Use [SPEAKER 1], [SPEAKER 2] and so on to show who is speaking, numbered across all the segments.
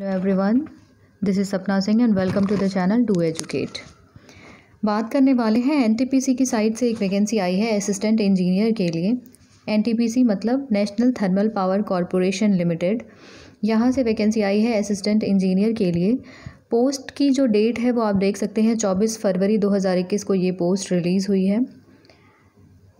[SPEAKER 1] hello everyone this is Sapna Singh and welcome to the channel do educate बात करने वाले हैं एनटीपीसी की साइड से एक वैकेंसी आई है असिस्टेंट इंजीनियर के लिए एनटीपीसी मतलब national thermal power corporation limited यहाँ से वैकेंसी आई है असिस्टेंट इंजीनियर के लिए पोस्ट की जो डेट है वो आप देख सकते हैं चौबीस फरवरी दो को ये पोस्ट रिलीज़ हुई है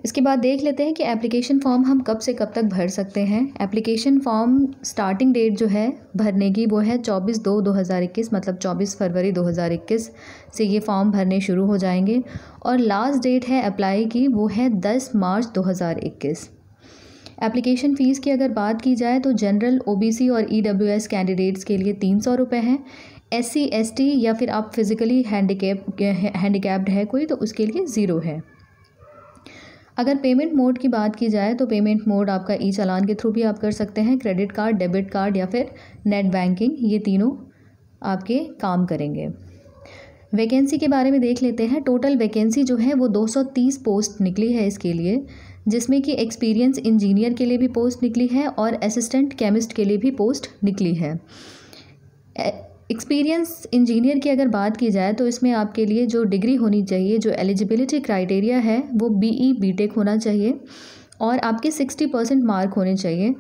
[SPEAKER 1] इसके बाद देख लेते हैं कि एप्लीकेशन फ़ॉर्म हम कब से कब तक भर सकते हैं एप्लीकेशन फ़ॉर्म स्टार्टिंग डेट जो है भरने की वो है 24 दो 2021 मतलब 24 फरवरी 2021 से ये फॉर्म भरने शुरू हो जाएंगे और लास्ट डेट है अप्लाई की वो है 10 मार्च 2021 एप्लीकेशन फ़ीस की अगर बात की जाए तो जनरल ओबीसी और ईडब्ल्यूएस e कैंडिडेट्स के लिए तीन सौ रुपये हैं एस सी या फिर आप फिज़िकली हैंडीकेप कैप्ड है कोई तो उसके लिए ज़ीरो है अगर पेमेंट मोड की बात की जाए तो पेमेंट मोड आपका ई चालान के थ्रू भी आप कर सकते हैं क्रेडिट कार्ड डेबिट कार्ड या फिर नेट बैंकिंग ये तीनों आपके काम करेंगे वैकेंसी के बारे में देख लेते हैं टोटल वैकेंसी जो है वो 230 पोस्ट निकली है इसके लिए जिसमें कि एक्सपीरियंस इंजीनियर के लिए भी पोस्ट निकली है और असिस्टेंट केमिस्ट के लिए भी पोस्ट निकली है एक्सपीरियंस इंजीनियर की अगर बात की जाए तो इसमें आपके लिए जो डिग्री होनी चाहिए जो एलिजिबिलिटी क्राइटेरिया है वो बी ई बी टेक होना चाहिए और आपके सिक्सटी परसेंट मार्क होने चाहिए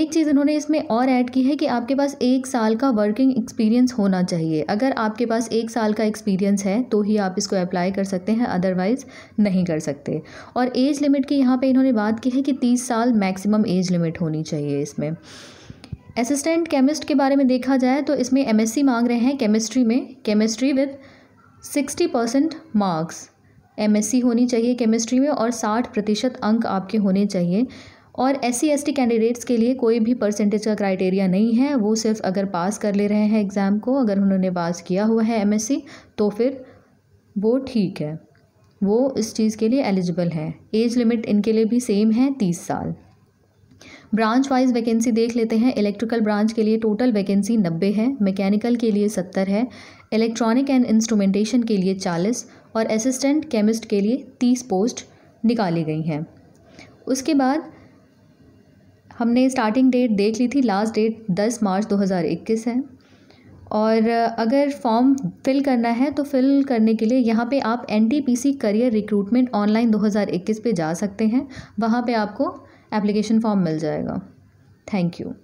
[SPEAKER 1] एक चीज़ उन्होंने इसमें और ऐड की है कि आपके पास एक साल का वर्किंग एक्सपीरियंस होना चाहिए अगर आपके पास एक साल का एक्सपीरियंस है तो ही आप इसको अप्लाई कर सकते हैं अदरवाइज़ नहीं कर सकते और एज लिमिट की यहाँ पे इन्होंने बात की है कि तीस साल मैक्सिमम एज लिमिट होनी चाहिए इसमें असिस्टेंट केमिस्ट के बारे में देखा जाए तो इसमें एमएससी मांग रहे हैं केमिस्ट्री में chemistry with sixty percent marks MSc होनी चाहिए केमिस्ट्री में और साठ प्रतिशत अंक आपके होने चाहिए और एस सी कैंडिडेट्स के लिए कोई भी परसेंटेज का क्राइटेरिया नहीं है वो सिर्फ अगर पास कर ले रहे हैं एग्ज़ाम को अगर उन्होंने पास किया हुआ है एम तो फिर वो ठीक है वो इस चीज़ के लिए एलिजिबल है एज लिमिट इनके लिए भी सेम है तीस साल ब्रांच वाइज वैकेंसी देख लेते हैं इलेक्ट्रिकल ब्रांच के लिए टोटल वैकेंसी नब्बे है मैकेनिकल के लिए सत्तर है इलेक्ट्रॉनिक एंड इंस्ट्रूमेंटेशन के लिए चालीस और असिस्टेंट केमिस्ट के लिए तीस पोस्ट निकाली गई हैं उसके बाद हमने स्टार्टिंग डेट देख ली थी लास्ट डेट दस मार्च 2021 है और अगर फॉर्म फिल करना है तो फिल करने के लिए यहाँ पे आप एन करियर रिक्रूटमेंट ऑनलाइन 2021 पे जा सकते हैं वहाँ पे आपको एप्लीकेशन फॉर्म मिल जाएगा थैंक यू